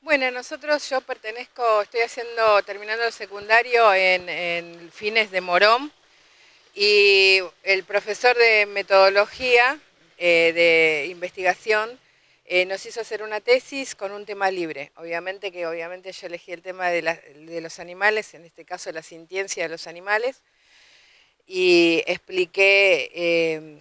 Bueno, nosotros yo pertenezco, estoy haciendo, terminando el secundario en, Fines de Morón y el profesor de metodología eh, de investigación eh, nos hizo hacer una tesis con un tema libre. Obviamente que obviamente yo elegí el tema de, los animales, en este caso la sintiencia de los animales, y expliqué eh,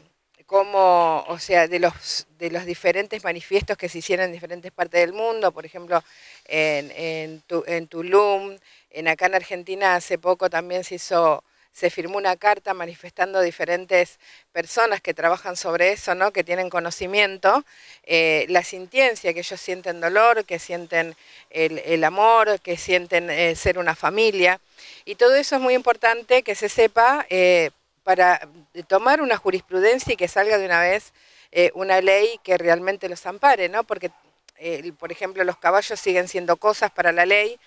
como o sea, de los, de los diferentes manifiestos que se hicieron en diferentes partes del mundo, por ejemplo, en, Tulum, en acá en Argentina hace poco también se hizo se firmó una carta manifestando diferentes personas que trabajan sobre eso, ¿no? que tienen conocimiento, eh, la sintiencia, que ellos sienten dolor, que sienten el, amor, que sienten eh, ser una familia. Y todo eso es muy importante que se sepa eh, para eh, tomar una jurisprudencia y que salga de una vez eh, una ley que realmente los ampare, ¿no? Porque, eh, por ejemplo, los caballos siguen siendo cosas para la ley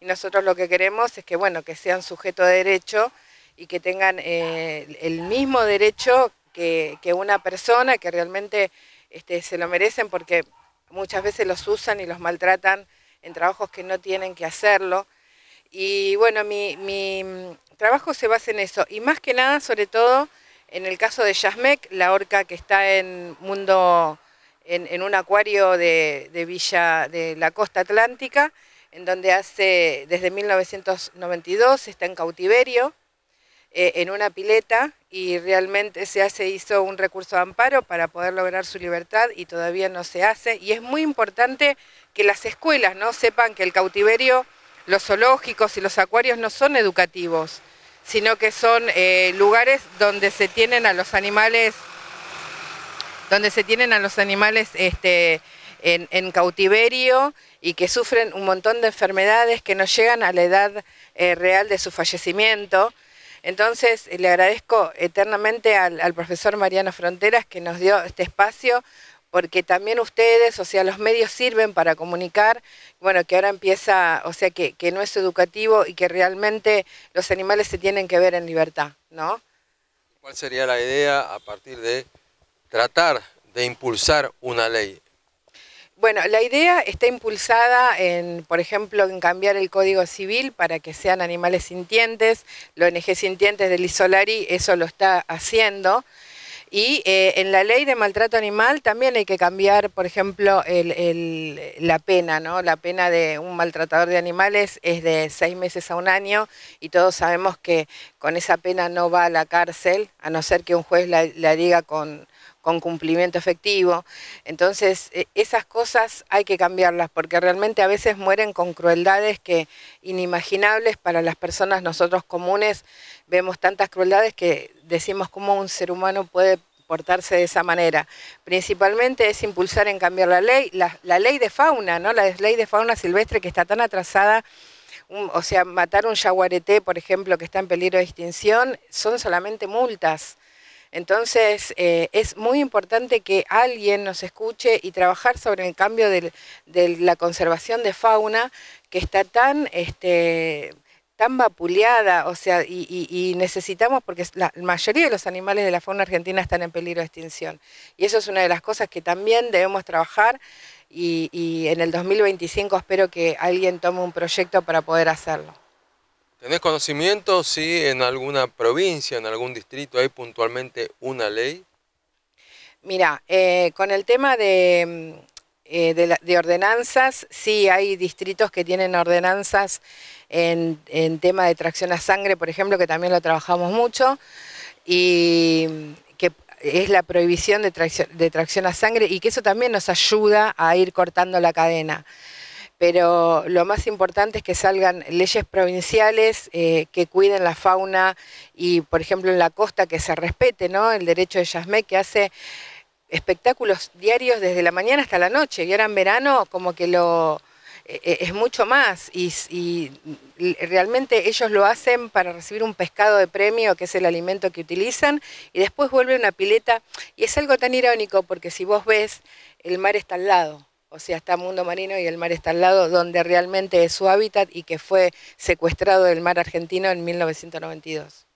y nosotros lo que queremos es que, bueno, que sean sujeto de derecho y que tengan el mismo derecho que, que, una persona que realmente este, se lo merecen porque muchas veces los usan y los maltratan en trabajos que no tienen que hacerlo. Y bueno, mi, mi, trabajo se basa en eso y más que nada, sobre todo, en el caso de Yasmec, la orca que está en mundo, en, un acuario de, Villa de la Costa Atlántica, en donde hace desde 1992 está en cautiverio, eh, en una pileta, y realmente se hace, hizo un recurso de amparo para poder lograr su libertad y todavía no se hace. Y es muy importante que las escuelas no sepan que el cautiverio los zoológicos y los acuarios no son educativos, sino que son eh, lugares donde se tienen a los animales, donde se tienen a los animales este, en, cautiverio y que sufren un montón de enfermedades que no llegan a la edad eh, real de su fallecimiento. Entonces, le agradezco eternamente al, al, profesor Mariano Fronteras que nos dio este espacio porque también ustedes, o sea, los medios sirven para comunicar, bueno, que ahora empieza, o sea, que, no es educativo y que realmente los animales se tienen que ver en libertad, ¿no? ¿Cuál sería la idea a partir de tratar de impulsar una ley? Bueno, la idea está impulsada en, por ejemplo, en cambiar el Código Civil para que sean animales sintientes. La ONG Sintientes del Isolari, eso lo está haciendo. Y eh, en la ley de maltrato animal también hay que cambiar, por ejemplo, el, la pena, ¿no? La pena de un maltratador de animales es de seis meses a un año y todos sabemos que con esa pena no va a la cárcel, a no ser que un juez la, la diga con con cumplimiento efectivo. Entonces, e, esas cosas hay que cambiarlas porque realmente a veces mueren con crueldades que inimaginables para las personas, nosotros comunes vemos tantas crueldades que decimos cómo un ser humano puede portarse de esa manera. Principalmente es impulsar en cambiar la ley, la, ley de fauna, ¿no? La ley de fauna silvestre que está tan atrasada o sea, matar un yaguareté, por ejemplo, que está en peligro de extinción, son solamente multas. Entonces, eh, es muy importante que alguien nos escuche y trabajar sobre el cambio de la conservación de fauna que está tan... Este, tan vapuleada, o sea, y, necesitamos, porque la mayoría de los animales de la fauna argentina están en peligro de extinción. Y eso es una de las cosas que también debemos trabajar y en el 2025 espero que alguien tome un proyecto para poder hacerlo. ¿Tenés conocimiento si en alguna provincia, en algún distrito hay puntualmente una ley? Mira, eh, con el tema mm, eh, de, ordenanzas, sí hay distritos que tienen ordenanzas en, en tema de tracción a sangre, por ejemplo, que también lo trabajamos mucho, y mm, que es la prohibición de tracción, de tracción a sangre y que eso también nos ayuda a ir cortando la cadena pero lo más importante es que salgan leyes provinciales eh, que cuiden la fauna y, por ejemplo, en la costa que se respete ¿no? el derecho de Yasmé que hace espectáculos diarios desde la mañana hasta la noche y ahora en verano como que lo eh, eh, es mucho más y, realmente ellos lo hacen para recibir un pescado de premio que es el alimento que utilizan y después vuelve una pileta y es algo tan irónico porque si vos ves el mar está al lado o sea, está Mundo Marino y el mar está al lado, donde realmente es su hábitat y que fue secuestrado del mar argentino en 1992.